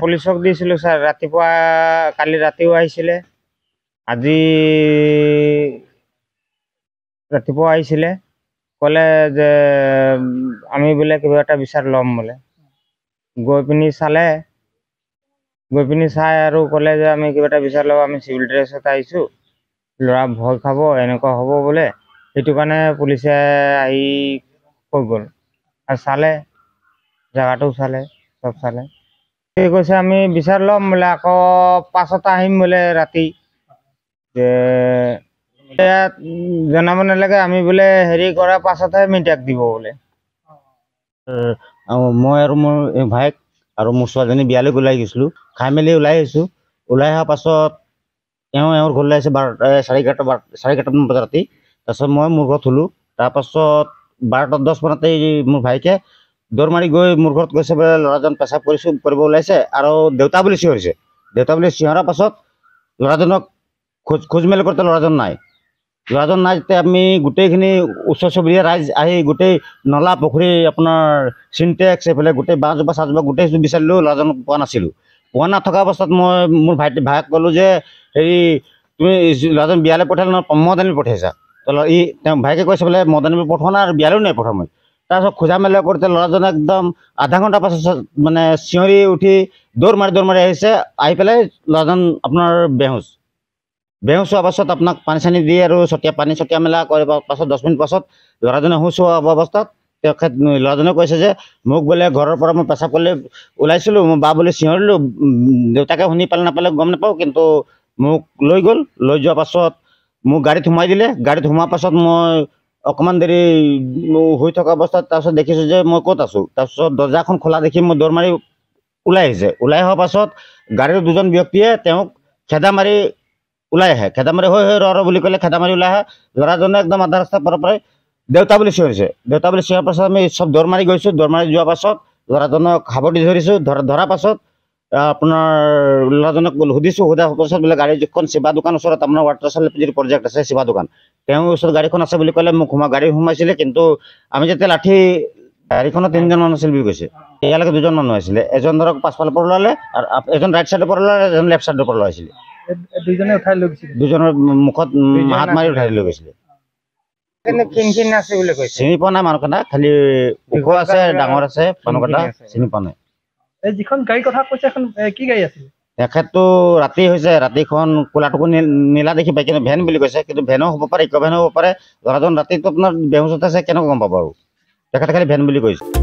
পুলিশক দিছিল স্যার রাতেপা কালি রাতেও আইছিলে আজি রাতেপা আইছিলে কলে যে আমি বোলে কিবা এটা বিচার লম বোলে গৈ পিনি চালে গৈ পিনি চাই আৰু কলে যে আমি কিবা এটা বিচাৰ লওঁ আমি চিভিল ড্ৰেছত আহিছোঁ ল'ৰা ভয় খাব এনেকুৱা হ'ব বোলে সেইটো কাৰণে পুলিচে আহি কৈ গ'ল আৰু চালে জেগাটো চালে চব চালে এই কৈছে আমি বিচাৰ ল'ম বোলে আকৌ পাঁচত আহিম বোলে ৰাতি জনাব নালাগে আমি বোলে হেৰি কৰাৰ পাছতহে আমি মিটাক দিব বোলে মই আৰু মোৰ ভাইক আৰু মোৰ ছোৱালীজনী বিয়ালৈকে ওলাই গৈছিলোঁ খাই মেলি ওলাই আহিছোঁ ওলাই অহাৰ পাছত এওঁ এওঁৰ ঘৰলৈ আহিছে বাৰটা চাৰে এঘাৰটা বাৰ চাৰে কেইটামান বজাত ৰাতি তাৰপাছত মই মোৰ ঘৰত শুলোঁ তাৰপাছত বাৰটা দহ মানতেই মোৰ ভাইকে দৌৰ মাৰি গৈ মোৰ ঘৰত গৈছে বোলে ল'ৰাজন পেচাব কৰিছোঁ কৰিব ওলাইছে আৰু দেউতা বুলি চিঞৰিছে দেউতা বুলি চিঞৰাৰ পাছত ল'ৰাজনক খোজ খোজ মেলি কৰোঁতে ল'ৰাজন নাই ল'ৰাজন নাই যেতিয়া আমি গোটেইখিনি ওচৰ চুবুৰীয়া ৰাইজ আহি গোটেই নলা পুখুৰী আপোনাৰ চিনটেক্স এইফালে গোটেই বাঁহজোপা চাহজোপা গোটেই বিচাৰিলোঁ ল'ৰাজনক পোৱা নাছিলোঁ পোৱা না থকা অৱস্থাত মই মোৰ ভাইটি ভাইক ক'লোঁ যে হেৰি তুমি ল'ৰাজন বিয়ালৈ পঠিয়ালে নহয় মদানীলৈ পঠিয়াইছা ই তেওঁ ভাইকে কৈছে বোলে মদানীলৈ পঠোৱা নাই আৰু বিয়ালৈও নাই পঠোৱা মই তাৰপিছত খোজা মেলা কৰোঁতে ল'ৰাজনে একদম আধা ঘণ্টা পাছত মানে চিঞৰি উঠি দৌৰ মাৰি দৌৰ মাৰি আহিছে আহি পেলাই ল'ৰাজন আপোনাৰ বেহুচ বেহুচ হোৱাৰ পাছত আপোনাক পানী চানী দি আৰু ছটিয়া পানী ছটিয়া মেলা কৰিব পাছত দহ মিনিট পাছত ল'ৰাজনে শুচ হোৱা অৱস্থাত তেখেত ল'ৰাজনে কৈছে যে মোক বোলে ঘৰৰ পৰা মই পেচাব কৰিলে ওলাইছিলোঁ মই বা বুলি চিঞৰিলোঁ দেউতাকে শুনি পালে নাপালে গম নাপাওঁ কিন্তু মোক লৈ গ'ল লৈ যোৱাৰ পাছত মোক গাড়ীত সোমাই দিলে গাড়ীত সোমোৱাৰ পাছত মই অকণমান দেৰি হয়ে থকা অৱস্থাত তাৰপিছত দেখিছোঁ যে মই কত আছোঁ তাৰপিছত দৰ্জাখন খোলা দেখি মই দৌৰ মাৰি ওলাই আহিছে ওলাই অহাৰ পাছত গাড়ীৰ দুজন ব্যক্তিয়ে তেওঁক খেদা মাৰি ওলাই আহে খেদা মাৰি হৈ হয়ে ৰ বুলি কলে খেদা মাৰি ওলাই আহে ল'ৰাজনে একদম আধা ৰাস্তা পৰাই দেউতা বুলি চিঞৰিছে দেউতা বুলি চিঞৰ পাছত আমি চব দৌড় মাৰি গৈছোঁ দৌড় মাৰি যোৱাৰ পাছত ল'ৰাজনক হাবটি ধৰিছোঁ ধৰা পাছত আপোনাৰ ল'ৰাজনক গ'ল সোধা পাছত বোলে গাড়ীখন চিবা দোকান ওচৰত আপোনাৰ ৱাটাৰ চাৰ্ভিছ যিটো প্ৰজেক্ট আছে চিবা দোকান তেওঁৰ ওচৰত গাড়ীখন আছে বুলি ক'লে মোক সোমাই গাড়ী সোমাইছিলে কিন্তু আমি যেতিয়া লাঠি গাড়ীখনত তিনিজন মানুহ আছিল বুলি কৈছে ইয়ালৈকে দুজন মানুহ আহিছিলে এজন ধৰক পাছফালৰ পৰা ওলালে আৰু এজন ৰাইট চাইডৰ পৰা ওলালে এজন লেফ্ট চাইডৰ পৰা ওলাইছিলে দুজনৰ লৈ গৈছিলে চিনি পোৱা নাই মানুহ কেইটা খালি আছে ডাঙৰ আছে মানুহ কেইটা চিনি পোৱা নাই যিখন গাড়ীৰ কথা কৈছে এখন কি গাড়ী আছিল তেখেতটো ৰাতি হৈছে ৰাতিখন কোলা টুকু নীলা দেখি পায় কিন্তু ভেন বুলি কৈছে কিন্তু ভেনো হ'ব পাৰে ইক' ভেনো হ'ব পাৰে ল'ৰাজন ৰাতিটো আপোনাৰ বেহুচত আছে কেনেকৈ গম পাব আৰু তেখেতে খালী ভেন বুলি কৈছে